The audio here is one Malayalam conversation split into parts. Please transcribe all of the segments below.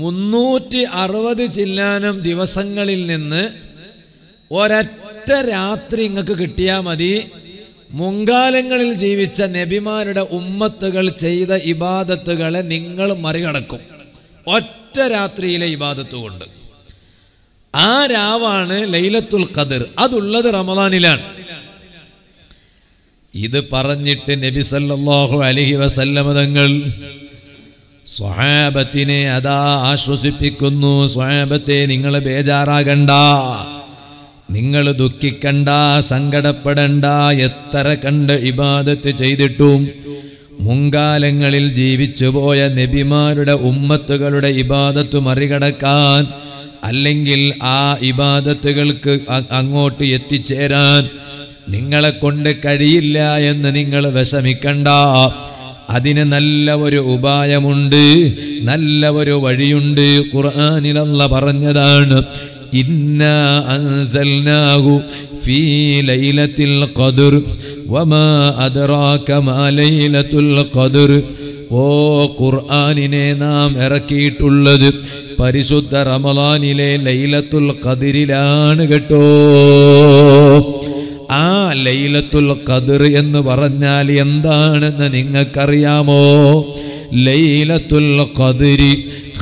മുന്നൂറ്റി അറുപത് ചില്ലാനം ദിവസങ്ങളിൽ നിന്ന് ഒരൊറ്റ രാത്രി ഇങ്ങക്ക് കിട്ടിയാൽ മതി മുങ്കാലങ്ങളിൽ ജീവിച്ച നബിമാരുടെ ഉമ്മത്തുകൾ ചെയ്ത ഇബാദത്തുകളെ നിങ്ങൾ മറികടക്കും ഒറ്റ രാത്രിയിലെ ഇബാദത്ത് കൊണ്ട് ആ രാവാണ് ലൈലത്തുൽ ഖദർ അതുള്ളത് റമദാനിലാണ് ഇത് പറഞ്ഞിട്ട് നബി സല്ലാഹു അലഹി വസല്ലമതങ്ങൾ സ്വഹാബത്തിനെ അതാ ആശ്വസിപ്പിക്കുന്നു സ്വഹാബത്തെ നിങ്ങൾ ബേജാറാകണ്ട നിങ്ങൾ ദുഃഖിക്കണ്ട സങ്കടപ്പെടണ്ട എത്ര കണ്ട് ഇബാദത്ത് ചെയ്തിട്ടും മുൻകാലങ്ങളിൽ ജീവിച്ചുപോയ നബിമാരുടെ ഉമ്മത്തുകളുടെ ഇബാദത്ത് മറികടക്കാൻ അല്ലെങ്കിൽ ആ ഇബാദത്തുകൾക്ക് അങ്ങോട്ട് എത്തിച്ചേരാൻ നിങ്ങളെ കൊണ്ട് കഴിയില്ല എന്ന് നിങ്ങൾ വിഷമിക്കണ്ട അതിന് നല്ല ഒരു ഉപായമുണ്ട് നല്ല ഒരു വഴിയുണ്ട് ഖുർആാനിലല്ല പറഞ്ഞതാണ് ഓ ഖുർആാനിനെ നാം ഇറക്കിയിട്ടുള്ളത് പരിശുദ്ധ റമലാനിലെ ലൈലത്തുൽ കതിരിലാണ് കേട്ടോ ലൈലത്തുൽ ഖദർ എന്ന് പറഞ്ഞാൽ എന്താണെന്ന് നിങ്ങൾക്കറിയാമോ ലൈലത്തുൽ ഖദരി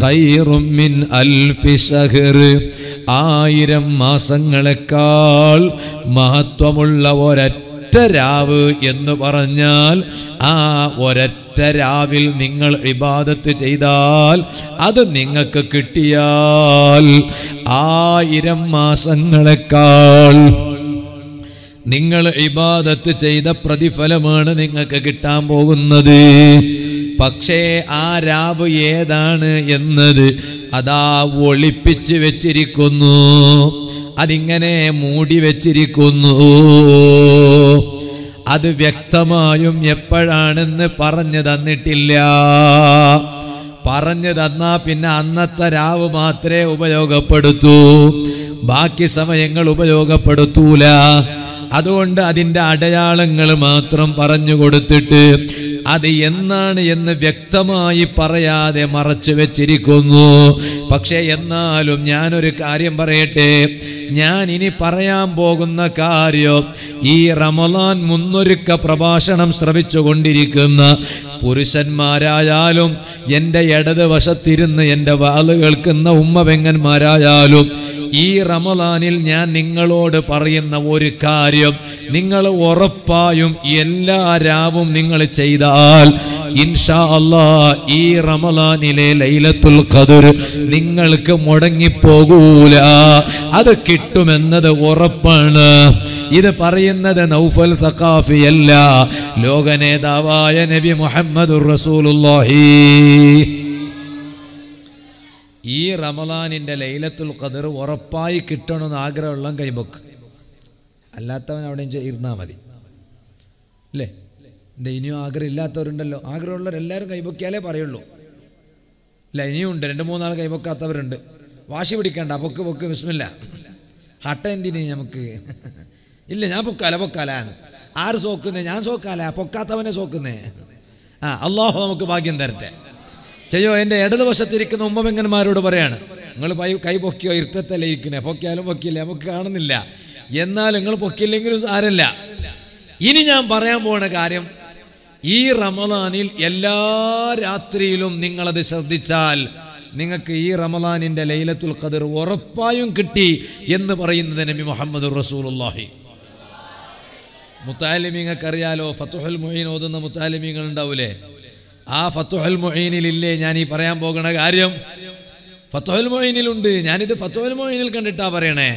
ഖൈറും മിൻ അൽഫി ആയിരം മാസങ്ങളെക്കാൾ മഹത്വമുള്ള ഒരൊറ്റ രാവ് എന്ന് പറഞ്ഞാൽ ആ ഒരൊറ്റ രാവിൽ നിങ്ങൾ ഇബാദത്ത് ചെയ്താൽ അത് നിങ്ങൾക്ക് കിട്ടിയാൽ ആയിരം മാസങ്ങളെക്കാൾ നിങ്ങൾ ഇബാദത്ത് ചെയ്ത പ്രതിഫലമാണ് നിങ്ങൾക്ക് കിട്ടാൻ പോകുന്നത് പക്ഷേ ആ രാവ് ഏതാണ് എന്നത് അതാ ഒളിപ്പിച്ച് വെച്ചിരിക്കുന്നു അതിങ്ങനെ മൂടി വെച്ചിരിക്കുന്നു അത് വ്യക്തമായും എപ്പോഴാണെന്ന് പറഞ്ഞു തന്നിട്ടില്ല പറഞ്ഞു തന്നാ പിന്നെ അന്നത്തെ രാവ് മാത്രമേ ഉപയോഗപ്പെടുത്തൂ ബാക്കി സമയങ്ങൾ ഉപയോഗപ്പെടുത്തൂല അതുകൊണ്ട് അതിൻ്റെ അടയാളങ്ങൾ മാത്രം പറഞ്ഞു കൊടുത്തിട്ട് അത് എന്നാണ് എന്ന് വ്യക്തമായി പറയാതെ മറച്ചു വെച്ചിരിക്കുന്നു പക്ഷേ എന്നാലും ഞാനൊരു കാര്യം പറയട്ടെ ഞാൻ ഇനി പറയാൻ പോകുന്ന കാര്യം ഈ റമലാൻ മുന്നൊരുക്ക പ്രഭാഷണം ശ്രവിച്ചുകൊണ്ടിരിക്കുന്ന പുരുഷന്മാരായാലും എൻ്റെ ഇടത് വശത്തിരുന്ന് എൻ്റെ വാല് കേൾക്കുന്ന ഉമ്മ ഈ റമലാനിൽ ഞാൻ നിങ്ങളോട് പറയുന്ന ഒരു കാര്യം നിങ്ങൾ ഉറപ്പായും എല്ലാ രാവും നിങ്ങൾ ചെയ്താൽ ഇൻഷാ അല്ലാ ഈ റമലാനിലെ ലൈലത്തുൽ ഖദർ നിങ്ങൾക്ക് മുടങ്ങിപ്പോകൂല അത് കിട്ടുമെന്നത് ഉറപ്പാണ് ഇത് പറയുന്നത് നൗഫൽ സഖാഫിയല്ല ലോക നേതാവായ നബി മുഹമ്മദ് റസൂലുള്ളാഹി ഈ റമലാനിൻ്റെ ലൈലത്തുൽ ഖദർ ഉറപ്പായി കിട്ടണമെന്ന് ആഗ്രഹമുള്ള കൈബൊക്ക് അല്ലാത്തവൻ അവിടെ ഇരുന്നാൽ മതി അല്ലേ എന്താ ഇനിയും ആഗ്രഹം ഇല്ലാത്തവരുണ്ടല്ലോ ആഗ്രഹമുള്ളവരെല്ലാവരും കൈപൊക്കിയാലേ പറയുള്ളൂ ഇല്ല ഉണ്ട് രണ്ട് മൂന്നാൾ കൈപൊക്കാത്തവരുണ്ട് വാശി പിടിക്കണ്ട പൊക്ക് പൊക്ക് വിഷമില്ല ഹട്ട എന്തിന് നമുക്ക് ഇല്ല ഞാൻ പൊക്കാല പൊക്കാല ആര് സോക്കുന്നേ ഞാൻ സോക്കാല പൊക്കാത്തവനെ സോക്കുന്നേ ആ അള്ളാഹു നമുക്ക് ഭാഗ്യം തരട്ടെ ചെയ്യോ എൻ്റെ ഇടതുവശത്തിരിക്കുന്ന ഉമ്മമെങ്ങന്മാരോട് പറയാണ് നിങ്ങൾ പൈ കൈ പൊക്കിയോ ഇരുട്ടത്തല്ലേ ഇരിക്കണേ പൊക്കിയാലും പൊക്കിയില്ല നമുക്ക് കാണുന്നില്ല എന്നാൽ നിങ്ങൾ പൊക്കില്ലെങ്കിലും സാരല്ല ഇനി ഞാൻ പറയാൻ പോണ കാര്യം ഈ റമദാനിൽ എല്ലാ രാത്രിയിലും നിങ്ങളത് ശ്രദ്ധിച്ചാൽ നിങ്ങൾക്ക് ഈ റമദാനിൻ്റെ ലൈലത്തുൽ ഖദർ ഉറപ്പായും കിട്ടി എന്ന് പറയുന്നത് നബി മുഹമ്മദ് റസൂലുല്ലാഹി മുത്താലിമീങ്ങൾക്കറിയാലോ ഫത്തുഹുൽ മൊഹീൻ ഓതുന്ന മുത്താലിമീങ്ങൾ ഉണ്ടാവൂലേ ആ ഫത്തുഹൽ മൊഴീനിലില്ലേ ഞാൻ ഈ പറയാൻ പോകുന്ന കാര്യം ഫത്തുഹൽ മൊഴീനിലുണ്ട് ഞാനിത് ഫത്തുഹൽ മൊഴീനിൽ കണ്ടിട്ടാ പറയണേ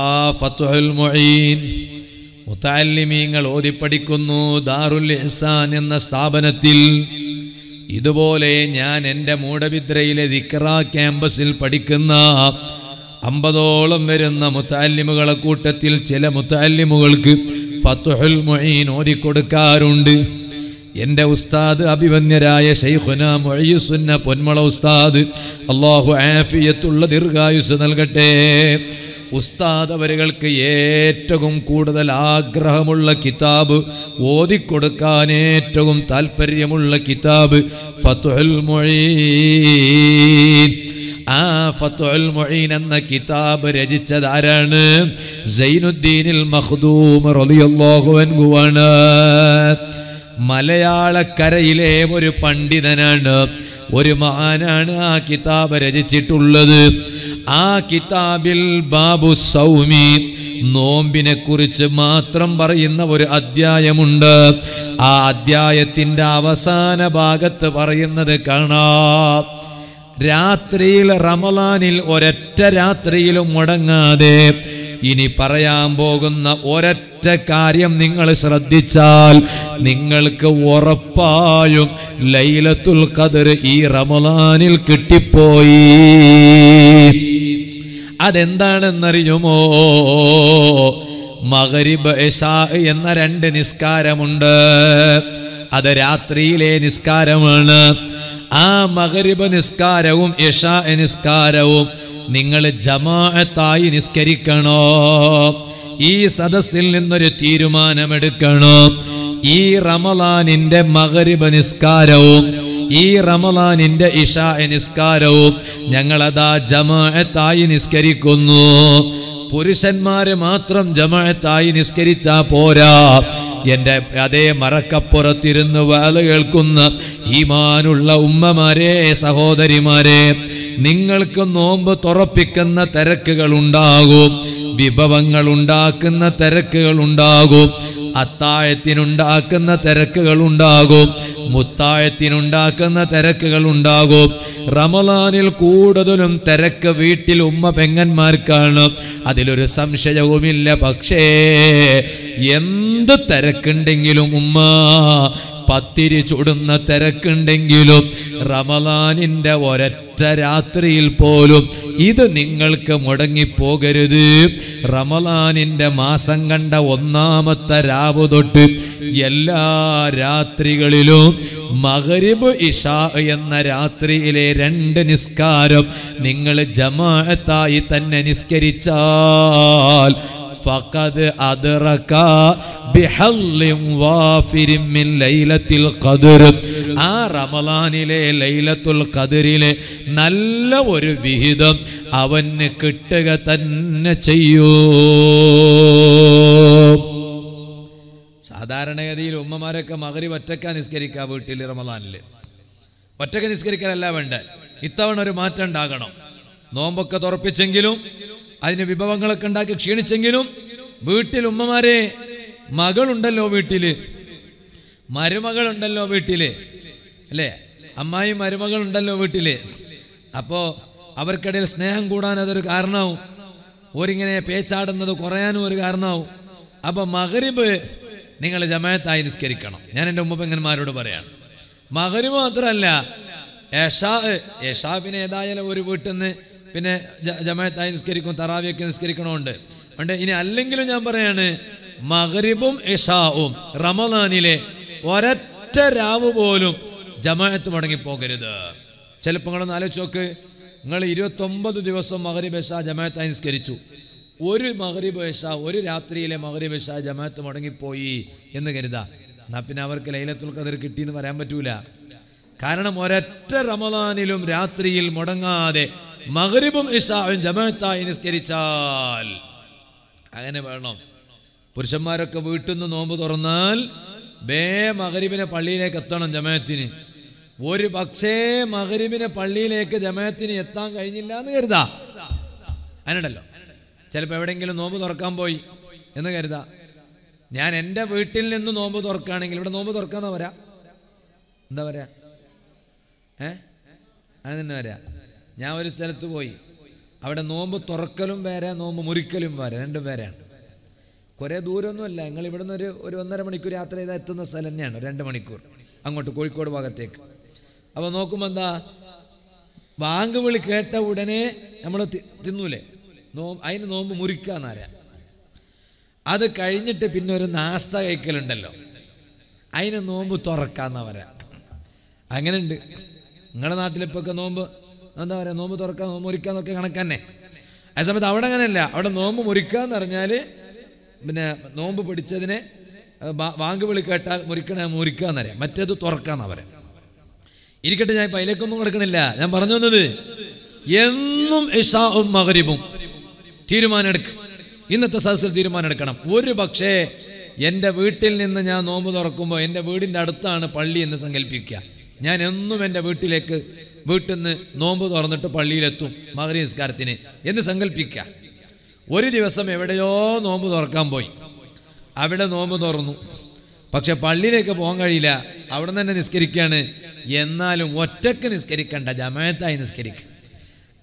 ആ ഫത്തുഹൽ മൊഴീൻ മുത്താലിമീങ്ങൾ ഓതിപ്പടിക്കുന്നു ദാറുൽ ഇഹ്സാൻ എന്ന സ്ഥാപനത്തിൽ ഇതുപോലെ ഞാൻ എൻ്റെ മൂടപിദ്രയിലെ ദിക്ര ക്യാമ്പസിൽ പഠിക്കുന്ന അമ്പതോളം വരുന്ന മുത്താലിമുകളെ കൂട്ടത്തിൽ ചില മുത്താലിമുകൾക്ക് ഫത്തുഹുൽ മൊഴീൻ ഓതിക്കൊടുക്കാറുണ്ട് കൊടുക്കാറുണ്ട് എൻ്റെ ഉസ്താദ് അഭിമന്യരായ ഷെയ്ഖുന മൊഴിയുസുന്ന പൊന്മള ഉസ്താദ് അള്ളാഹു ആഫിയത്തുള്ള ദീർഘായുസ് നൽകട്ടെ ഉസ്താദ് അവരുകൾക്ക് ഏറ്റവും കൂടുതൽ ആഗ്രഹമുള്ള കിതാബ് ഓതിക്കൊടുക്കാൻ ഏറ്റവും താല്പര്യമുള്ള കിതാബ് ആ എന്ന കിതാബ് രചിച്ചത് ആരാണ് സൈനുദ്ദീനിൽ മഹ്ദൂം റളിയല്ലാഹു അൻഹുവാണ് മലയാളക്കരയിലെ ഒരു പണ്ഡിതനാണ് ഒരു മഹാനാണ് ആ കിതാബ് രചിച്ചിട്ടുള്ളത് ആ കിതാബിൽ ബാബു സൗമി നോമ്പിനെ കുറിച്ച് മാത്രം പറയുന്ന ഒരു അധ്യായമുണ്ട് ആ അധ്യായത്തിൻ്റെ അവസാന ഭാഗത്ത് പറയുന്നത് കാണാം രാത്രിയിൽ റമലാനിൽ ഒരൊറ്റ രാത്രിയിലും മുടങ്ങാതെ ഇനി പറയാൻ പോകുന്ന ഒരൊറ്റ കാര്യം നിങ്ങൾ ശ്രദ്ധിച്ചാൽ നിങ്ങൾക്ക് ഉറപ്പായും ലൈലത്തുൽ ഖദർ ഈ റമലാനിൽ കിട്ടിപ്പോയി അതെന്താണെന്നറിയുമോ മകരിബ് എന്ന രണ്ട് നിസ്കാരമുണ്ട് അത് രാത്രിയിലെ നിസ്കാരമാണ് ആ മകരിബ് നിസ്കാരവും യഷാ നിസ്കാരവും നിങ്ങൾ ജമാഅത്തായി നിസ്കരിക്കണോ ഈ സദസ്സിൽ നിന്നൊരു തീരുമാനമെടുക്കണോ ഈ റമലാനിന്റെ മകരിബ നിസ്കാരവും ഈ റമലാനിന്റെ ഇശാ നിസ്കാരവും ഞങ്ങളതാ ജമാഅത്തായി നിസ്കരിക്കുന്നു പുരുഷന്മാര് മാത്രം ജമാഅത്തായി നിസ്കരിച്ചാ പോരാ എൻ്റെ അതേ മറക്കപ്പുറത്തിരുന്ന് വേല കേൾക്കുന്ന ഈമാനുള്ള ഉമ്മമാരെ സഹോദരിമാരെ നിങ്ങൾക്ക് നോമ്പ് തുറപ്പിക്കുന്ന തിരക്കുകളുണ്ടാകും വിഭവങ്ങൾ ഉണ്ടാക്കുന്ന തിരക്കുകളുണ്ടാകും അത്താഴത്തിനുണ്ടാക്കുന്ന തിരക്കുകളുണ്ടാകും മുത്താഴത്തിനുണ്ടാക്കുന്ന തിരക്കുകളുണ്ടാകും റമലാനിൽ കൂടുതലും തിരക്ക് വീട്ടിൽ ഉമ്മ പെങ്ങന്മാർക്കാണ് അതിലൊരു സംശയവുമില്ല പക്ഷേ എന്ത് തിരക്കുണ്ടെങ്കിലും ഉമ്മ പത്തിരി ചുടുന്ന തിരക്കുണ്ടെങ്കിലും റമലാനിന്റെ ഒരൊറ്റ രാത്രിയിൽ പോലും ഇത് നിങ്ങൾക്ക് മുടങ്ങിപ്പോകരുത് റമലാനിന്റെ മാസം കണ്ട ഒന്നാമത്തെ രാവ് തൊട്ട് എല്ലാ രാത്രികളിലും മകരിബ് ഇഷ എന്ന രാത്രിയിലെ രണ്ട് നിസ്കാരം നിങ്ങൾ ജമാഅത്തായി തന്നെ നിസ്കരിച്ചാൽ ഫഖദ് അദ്റക ബിഹല്ലിം വാഫിരിൻ മിൻ ലൈലത്തിൽ ഖദ്ർ ആ റമളാനിലെ ലൈലത്തുൽ ഖദറിലെ നല്ല ഒരു വിഹിതം അവന് കിട്ടുക തന്നെ ചെയ്യൂ സാധാരണഗതിയിൽ ഉമ്മമാരൊക്കെ മകരി ഒറ്റക്ക നിസ്കരിക്കുക വീട്ടിൽ റമദാനിൽ ഒറ്റക്ക് നിസ്കരിക്കാനല്ല വേണ്ട ഇത്തവണ ഒരു മാറ്റം ഉണ്ടാകണം നോമ്പൊക്കെ തുറപ്പിച്ചെങ്കിലും അതിന് വിഭവങ്ങളൊക്കെ ഉണ്ടാക്കി ക്ഷീണിച്ചെങ്കിലും വീട്ടിൽ ഉമ്മമാരെ മകളുണ്ടല്ലോ മരുമകൾ മരുമകളുണ്ടല്ലോ വീട്ടില് അല്ലേ അമ്മായി മരുമകളുണ്ടല്ലോ വീട്ടില് അപ്പോ അവർക്കിടയിൽ സ്നേഹം കൂടാൻ അതൊരു കാരണമാവും ഒരിങ്ങനെ പേച്ചാടുന്നത് കുറയാനും ഒരു കാരണമാവും അപ്പോൾ മകരിബ് നിങ്ങൾ ജമായത്തായി നിസ്കരിക്കണം ഞാൻ എൻ്റെ ഉമ്മപ്പെങ്ങന്മാരോട് പറയാണ് മകരിബ് മാത്രമല്ല ഏഷാ ഏഷാബിന് ഏതായാലും ഒരു വീട്ടിൽ നിന്ന് പിന്നെ ജമായത്തായി നിസ്കരിക്കും തറാവിയൊക്കെ നിസ്കരിക്കണമുണ്ട് ഉണ്ട് ഇനി അല്ലെങ്കിലും ഞാൻ പറയാണ് മഹരിബും ഇഷാവും റമദാനിലെ ഒരൊറ്റ രാവ് പോലും ജമായത്ത് പോകരുത് ചിലപ്പോൾ നിങ്ങളൊന്ന് ആലോചിച്ച് നോക്ക് നിങ്ങൾ ഇരുപത്തൊമ്പത് ദിവസം മഹരിബ് ഇഷാ ജമായത്തായി നിസ്കരിച്ചു ഒരു മഹരിബ് ഇഷ ഒരു രാത്രിയിലെ മഹരിബ് ഇഷാ ജമായത്ത് മടങ്ങിപ്പോയി എന്ന് കരുതാ എന്നാ പിന്നെ അവർക്ക് ലൈലത്തുൽ കതിർ കിട്ടിയെന്ന് പറയാൻ പറ്റൂല കാരണം ഒരൊറ്റ റമദാനിലും രാത്രിയിൽ മുടങ്ങാതെ മകരിബും ഇഷാവും ജമാഅത്തായി നിസ്കരിച്ചാൽ അങ്ങനെ വേണം പുരുഷന്മാരൊക്കെ വീട്ടിൽ നിന്ന് നോമ്പ് തുറന്നാൽ ബേ മകരിബിനെ പള്ളിയിലേക്ക് എത്തണം ജമയത്തിന് ഒരു പക്ഷേ മകരിബിനെ പള്ളിയിലേക്ക് ജമയത്തിന് എത്താൻ കഴിഞ്ഞില്ല എന്ന് കരുതാ അതിനുണ്ടല്ലോ ചിലപ്പോൾ എവിടെയെങ്കിലും നോമ്പ് തുറക്കാൻ പോയി എന്ന് കരുതാ ഞാൻ എൻ്റെ വീട്ടിൽ നിന്ന് നോമ്പ് തുറക്കുകയാണെങ്കിൽ ഇവിടെ നോമ്പ് തുറക്കാന്നാ വരാ എന്താ പറയാ ഏ അത് തന്നെ വരാ ഞാൻ ഒരു സ്ഥലത്ത് പോയി അവിടെ നോമ്പ് തുറക്കലും വേറെ നോമ്പ് മുറിക്കലും വേറെ രണ്ടും വേറെയാണ് കുറേ ദൂരമൊന്നുമല്ല ഞങ്ങൾ ഇവിടെ നിന്ന് ഒരു ഒരു ഒന്നര മണിക്കൂർ യാത്ര ചെയ്താൽ എത്തുന്ന സ്ഥലം തന്നെയാണ് രണ്ട് മണിക്കൂർ അങ്ങോട്ട് കോഴിക്കോട് ഭാഗത്തേക്ക് അപ്പോൾ നോക്കുമ്പോൾ എന്താ ബാങ്ക് വിളി കേട്ട ഉടനെ നമ്മൾ തിന്നൂലേ നോ അതിന് നോമ്പ് മുറിക്കാന്നാര അത് കഴിഞ്ഞിട്ട് പിന്നെ ഒരു നാസ്ത കഴിക്കലുണ്ടല്ലോ അതിന് നോമ്പ് തുറക്കാന്നവരാ അങ്ങനെയുണ്ട് നിങ്ങളുടെ നാട്ടിലിപ്പൊക്കെ നോമ്പ് എന്താ പറയുക നോമ്പ് തുറക്കാൻ നോമ്പ് മുറിക്കുക എന്നൊക്കെ കണക്കന്നെ ആ സമയത്ത് അവിടെ അങ്ങനെയല്ല അവിടെ നോമ്പ് മുറിക്കുക എന്ന് പറഞ്ഞാൽ പിന്നെ നോമ്പ് പിടിച്ചതിനെ വാങ്ക് വിളി കേട്ടാൽ മുറിക്കണേ മുറിക്കുക മുറിക്കാന്നറിയാം മറ്റേത് തുറക്കാന്ന് പറയാം ഇരിക്കട്ടെ ഞാൻ ഇപ്പം അതിലേക്കൊന്നും കിടക്കണില്ല ഞാൻ പറഞ്ഞു തന്നത് എന്നും ഇഷാവും മകരിബും തീരുമാനം എടുക്കും ഇന്നത്തെ സദസ്സിൽ തീരുമാനം എടുക്കണം ഒരു പക്ഷേ എൻ്റെ വീട്ടിൽ നിന്ന് ഞാൻ നോമ്പ് തുറക്കുമ്പോൾ എൻ്റെ വീടിൻ്റെ അടുത്താണ് പള്ളി എന്ന് സങ്കല്പിക്കുക ഞാൻ എന്നും എൻ്റെ വീട്ടിലേക്ക് വീട്ടിൽ നിന്ന് നോമ്പ് തുറന്നിട്ട് പള്ളിയിലെത്തും മകരി നിസ്കാരത്തിന് എന്ന് സങ്കല്പിക്കുക ഒരു ദിവസം എവിടെയോ നോമ്പ് തുറക്കാൻ പോയി അവിടെ നോമ്പ് തുറന്നു പക്ഷെ പള്ളിയിലേക്ക് പോകാൻ കഴിയില്ല അവിടെ തന്നെ നിസ്കരിക്കുകയാണ് എന്നാലും ഒറ്റക്ക് നിസ്കരിക്കണ്ട ജമായത്തായി നിസ്കരിക്കുക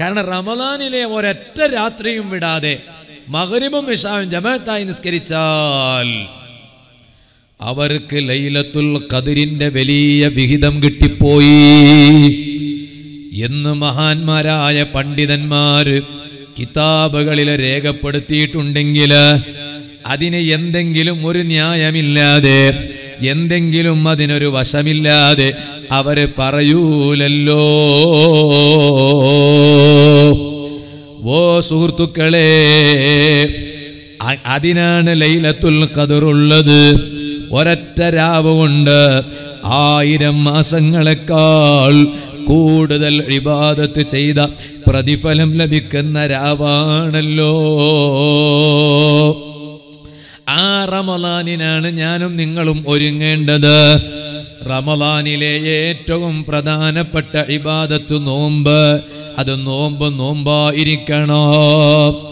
കാരണം റമദാനിലെ ഒരൊറ്റ രാത്രിയും വിടാതെ മകരിമും വിഷാവും ജമായത്തായി നിസ്കരിച്ചാൽ അവർക്ക് ലൈലത്തുൽ കതിരിന്റെ വലിയ വിഹിതം കിട്ടിപ്പോയി എന്ന് മഹാന്മാരായ പണ്ഡിതന്മാര് കിതാബുകളിൽ രേഖപ്പെടുത്തിയിട്ടുണ്ടെങ്കിൽ അതിന് എന്തെങ്കിലും ഒരു ന്യായമില്ലാതെ എന്തെങ്കിലും അതിനൊരു വശമില്ലാതെ അവര് പറയൂലല്ലോ ഓ സുഹൃത്തുക്കളെ അതിനാണ് ലൈലത്തുൽ കതിറുള്ളത് ഒരൊറ്റ രാവ് കൊണ്ട് ആയിരം മാസങ്ങളെക്കാൾ കൂടുതൽ വിവാദത്ത് ചെയ്ത പ്രതിഫലം ലഭിക്കുന്ന രാവാണല്ലോ ആ റമലാനിനാണ് ഞാനും നിങ്ങളും ഒരുങ്ങേണ്ടത് റമലാനിലെ ഏറ്റവും പ്രധാനപ്പെട്ട ഇബാദത്ത് നോമ്പ് അത് നോമ്പ് നോമ്പായിരിക്കണം